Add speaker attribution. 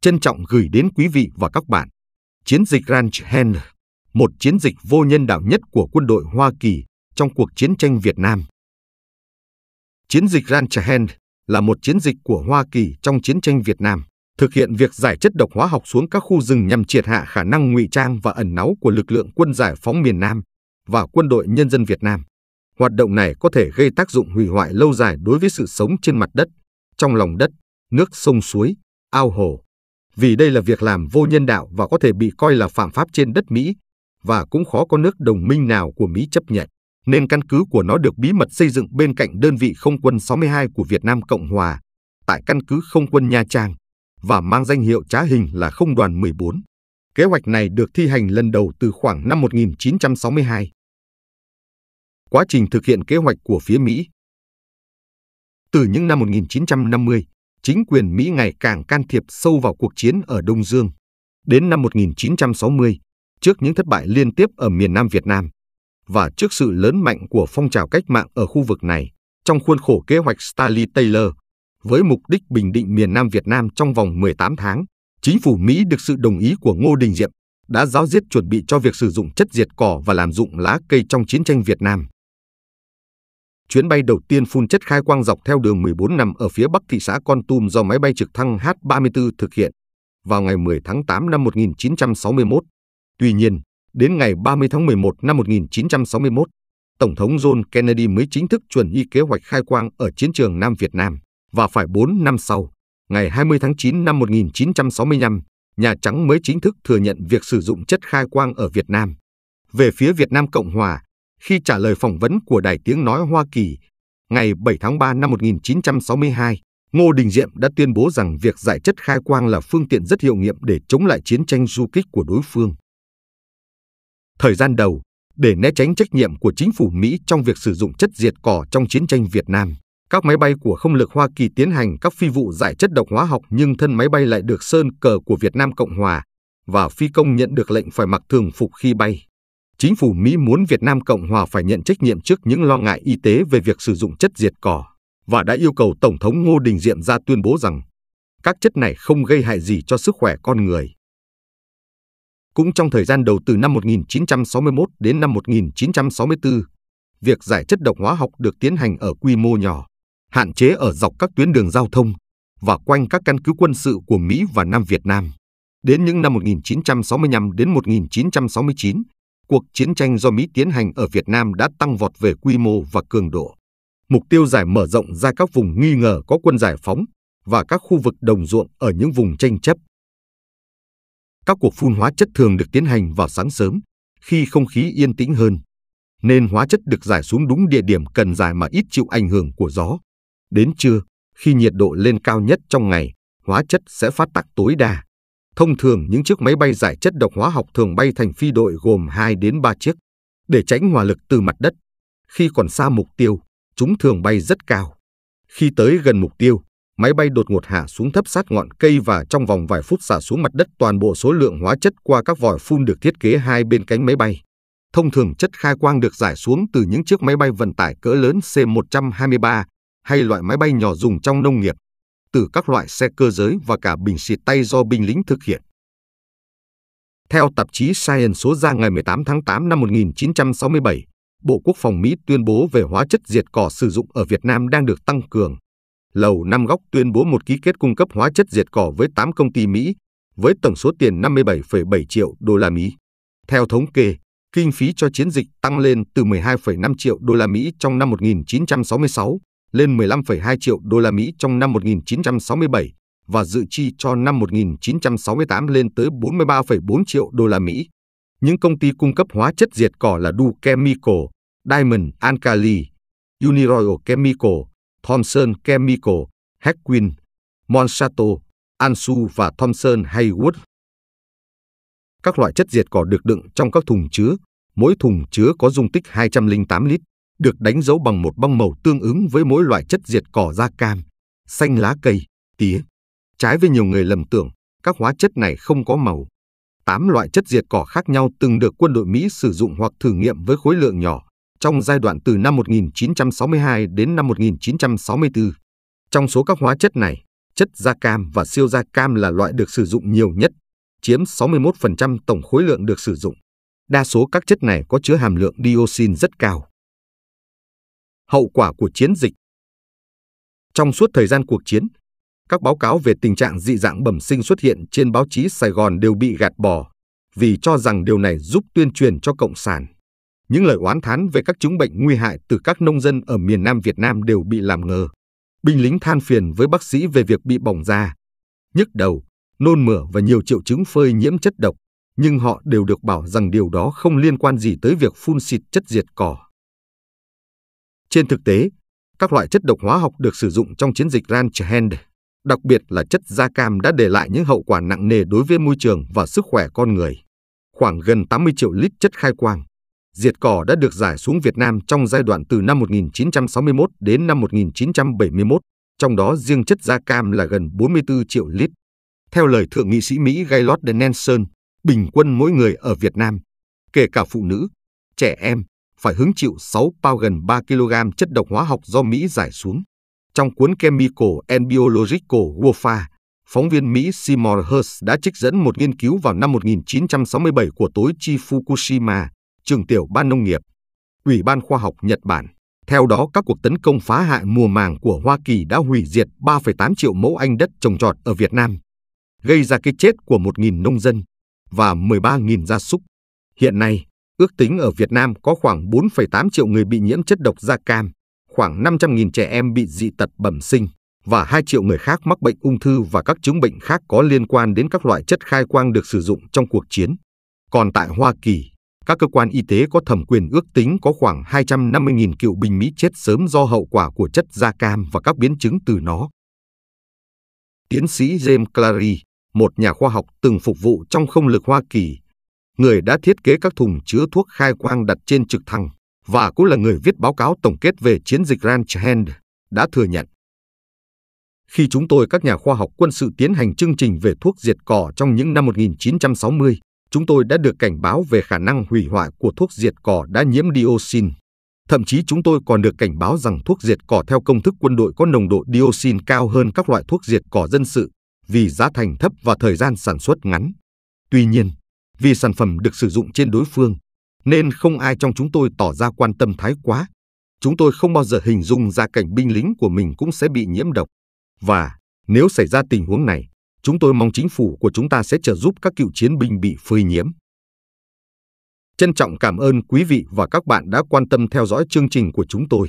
Speaker 1: trân trọng gửi đến quý vị và các bạn. Chiến dịch Ranch Hand, một chiến dịch vô nhân đạo nhất của quân đội Hoa Kỳ trong cuộc chiến tranh Việt Nam. Chiến dịch Ranch Hand là một chiến dịch của Hoa Kỳ trong chiến tranh Việt Nam, thực hiện việc giải chất độc hóa học xuống các khu rừng nhằm triệt hạ khả năng ngụy trang và ẩn náu của lực lượng quân giải phóng miền Nam và quân đội nhân dân Việt Nam. Hoạt động này có thể gây tác dụng hủy hoại lâu dài đối với sự sống trên mặt đất, trong lòng đất, nước sông suối, ao hồ, vì đây là việc làm vô nhân đạo và có thể bị coi là phạm pháp trên đất Mỹ và cũng khó có nước đồng minh nào của Mỹ chấp nhận, nên căn cứ của nó được bí mật xây dựng bên cạnh đơn vị không quân 62 của Việt Nam Cộng Hòa, tại căn cứ không quân Nha Trang, và mang danh hiệu trá hình là không đoàn 14. Kế hoạch này được thi hành lần đầu từ khoảng năm 1962. Quá trình thực hiện kế hoạch của phía Mỹ Từ những năm 1950, chính quyền Mỹ ngày càng can thiệp sâu vào cuộc chiến ở Đông Dương. Đến năm 1960, trước những thất bại liên tiếp ở miền Nam Việt Nam và trước sự lớn mạnh của phong trào cách mạng ở khu vực này, trong khuôn khổ kế hoạch Stanley Taylor, với mục đích bình định miền Nam Việt Nam trong vòng 18 tháng, chính phủ Mỹ được sự đồng ý của Ngô Đình Diệm đã giáo diết chuẩn bị cho việc sử dụng chất diệt cỏ và làm dụng lá cây trong chiến tranh Việt Nam chuyến bay đầu tiên phun chất khai quang dọc theo đường 14 nằm ở phía bắc thị xã Con Tum do máy bay trực thăng H-34 thực hiện vào ngày 10 tháng 8 năm 1961. Tuy nhiên, đến ngày 30 tháng 11 năm 1961, Tổng thống John Kennedy mới chính thức chuẩn y kế hoạch khai quang ở chiến trường Nam Việt Nam và phải 4 năm sau, ngày 20 tháng 9 năm 1965, Nhà Trắng mới chính thức thừa nhận việc sử dụng chất khai quang ở Việt Nam. Về phía Việt Nam Cộng Hòa, khi trả lời phỏng vấn của Đài Tiếng Nói Hoa Kỳ ngày 7 tháng 3 năm 1962, Ngô Đình Diệm đã tuyên bố rằng việc giải chất khai quang là phương tiện rất hiệu nghiệm để chống lại chiến tranh du kích của đối phương. Thời gian đầu, để né tránh trách nhiệm của chính phủ Mỹ trong việc sử dụng chất diệt cỏ trong chiến tranh Việt Nam, các máy bay của không lực Hoa Kỳ tiến hành các phi vụ giải chất độc hóa học nhưng thân máy bay lại được sơn cờ của Việt Nam Cộng Hòa và phi công nhận được lệnh phải mặc thường phục khi bay chính phủ Mỹ muốn Việt Nam Cộng Hòa phải nhận trách nhiệm trước những lo ngại y tế về việc sử dụng chất diệt cỏ và đã yêu cầu Tổng thống Ngô Đình Diệm ra tuyên bố rằng các chất này không gây hại gì cho sức khỏe con người. Cũng trong thời gian đầu từ năm 1961 đến năm 1964, việc giải chất độc hóa học được tiến hành ở quy mô nhỏ, hạn chế ở dọc các tuyến đường giao thông và quanh các căn cứ quân sự của Mỹ và Nam Việt Nam. Đến những năm 1965 đến 1969, cuộc chiến tranh do Mỹ tiến hành ở Việt Nam đã tăng vọt về quy mô và cường độ. Mục tiêu giải mở rộng ra các vùng nghi ngờ có quân giải phóng và các khu vực đồng ruộng ở những vùng tranh chấp. Các cuộc phun hóa chất thường được tiến hành vào sáng sớm, khi không khí yên tĩnh hơn, nên hóa chất được giải xuống đúng địa điểm cần giải mà ít chịu ảnh hưởng của gió. Đến trưa, khi nhiệt độ lên cao nhất trong ngày, hóa chất sẽ phát tác tối đa Thông thường những chiếc máy bay giải chất độc hóa học thường bay thành phi đội gồm 2 đến 3 chiếc để tránh hỏa lực từ mặt đất. Khi còn xa mục tiêu, chúng thường bay rất cao. Khi tới gần mục tiêu, máy bay đột ngột hạ xuống thấp sát ngọn cây và trong vòng vài phút xả xuống mặt đất toàn bộ số lượng hóa chất qua các vòi phun được thiết kế hai bên cánh máy bay. Thông thường chất khai quang được giải xuống từ những chiếc máy bay vận tải cỡ lớn C-123 hay loại máy bay nhỏ dùng trong nông nghiệp từ các loại xe cơ giới và cả bình xịt tay do binh lính thực hiện. Theo tạp chí Science số ra ngày 18 tháng 8 năm 1967, Bộ Quốc phòng Mỹ tuyên bố về hóa chất diệt cỏ sử dụng ở Việt Nam đang được tăng cường. Lầu Năm Góc tuyên bố một ký kết cung cấp hóa chất diệt cỏ với 8 công ty Mỹ với tổng số tiền 57,7 triệu đô la Mỹ. Theo thống kê, kinh phí cho chiến dịch tăng lên từ 12,5 triệu đô la Mỹ trong năm 1966 lên 15,2 triệu đô la Mỹ trong năm 1967 và dự chi cho năm 1968 lên tới 43,4 triệu đô la Mỹ. Những công ty cung cấp hóa chất diệt cỏ là Du Chemical, Diamond Alkali, Uniroyal Chemical, Thomson Chemical, Heckwin, Monsanto, Ansu và Thomson Haywood. Các loại chất diệt cỏ được đựng trong các thùng chứa, mỗi thùng chứa có dung tích 208 lít được đánh dấu bằng một băng màu tương ứng với mỗi loại chất diệt cỏ da cam, xanh lá cây, tía. Trái với nhiều người lầm tưởng, các hóa chất này không có màu. Tám loại chất diệt cỏ khác nhau từng được quân đội Mỹ sử dụng hoặc thử nghiệm với khối lượng nhỏ trong giai đoạn từ năm 1962 đến năm 1964. Trong số các hóa chất này, chất da cam và siêu da cam là loại được sử dụng nhiều nhất, chiếm 61% tổng khối lượng được sử dụng. Đa số các chất này có chứa hàm lượng dioxin rất cao. Hậu quả của chiến dịch Trong suốt thời gian cuộc chiến, các báo cáo về tình trạng dị dạng bẩm sinh xuất hiện trên báo chí Sài Gòn đều bị gạt bỏ vì cho rằng điều này giúp tuyên truyền cho Cộng sản. Những lời oán thán về các chứng bệnh nguy hại từ các nông dân ở miền Nam Việt Nam đều bị làm ngờ. Binh lính than phiền với bác sĩ về việc bị bỏng da, nhức đầu, nôn mửa và nhiều triệu chứng phơi nhiễm chất độc, nhưng họ đều được bảo rằng điều đó không liên quan gì tới việc phun xịt chất diệt cỏ. Trên thực tế, các loại chất độc hóa học được sử dụng trong chiến dịch Ranch Hand, đặc biệt là chất da cam đã để lại những hậu quả nặng nề đối với môi trường và sức khỏe con người. Khoảng gần 80 triệu lít chất khai quang, diệt cỏ đã được giải xuống Việt Nam trong giai đoạn từ năm 1961 đến năm 1971, trong đó riêng chất da cam là gần 44 triệu lít. Theo lời Thượng nghị sĩ Mỹ Gaylord Nelson, bình quân mỗi người ở Việt Nam, kể cả phụ nữ, trẻ em, phải hứng chịu 6 bao gần 3 kg chất độc hóa học do Mỹ giải xuống. Trong cuốn Chemical and Biological Warfare, phóng viên Mỹ Seymour Hersh đã trích dẫn một nghiên cứu vào năm 1967 của tối chi Fukushima, trường tiểu ban nông nghiệp, Ủy ban khoa học Nhật Bản. Theo đó, các cuộc tấn công phá hại mùa màng của Hoa Kỳ đã hủy diệt 3,8 triệu mẫu anh đất trồng trọt ở Việt Nam, gây ra cái chết của 1.000 nông dân và 13.000 gia súc. Hiện nay, Ước tính ở Việt Nam có khoảng 4,8 triệu người bị nhiễm chất độc da cam, khoảng 500.000 trẻ em bị dị tật bẩm sinh và 2 triệu người khác mắc bệnh ung thư và các chứng bệnh khác có liên quan đến các loại chất khai quang được sử dụng trong cuộc chiến. Còn tại Hoa Kỳ, các cơ quan y tế có thẩm quyền ước tính có khoảng 250.000 cựu binh Mỹ chết sớm do hậu quả của chất da cam và các biến chứng từ nó. Tiến sĩ James Clary, một nhà khoa học từng phục vụ trong không lực Hoa Kỳ, người đã thiết kế các thùng chứa thuốc khai quang đặt trên trực thăng và cũng là người viết báo cáo tổng kết về chiến dịch Ranch Hand, đã thừa nhận. Khi chúng tôi các nhà khoa học quân sự tiến hành chương trình về thuốc diệt cỏ trong những năm 1960, chúng tôi đã được cảnh báo về khả năng hủy hoại của thuốc diệt cỏ đã nhiễm dioxin. Thậm chí chúng tôi còn được cảnh báo rằng thuốc diệt cỏ theo công thức quân đội có nồng độ dioxin cao hơn các loại thuốc diệt cỏ dân sự vì giá thành thấp và thời gian sản xuất ngắn. Tuy nhiên, vì sản phẩm được sử dụng trên đối phương, nên không ai trong chúng tôi tỏ ra quan tâm thái quá. Chúng tôi không bao giờ hình dung ra cảnh binh lính của mình cũng sẽ bị nhiễm độc. Và nếu xảy ra tình huống này, chúng tôi mong chính phủ của chúng ta sẽ trợ giúp các cựu chiến binh bị phơi nhiễm. Trân trọng cảm ơn quý vị và các bạn đã quan tâm theo dõi chương trình của chúng tôi.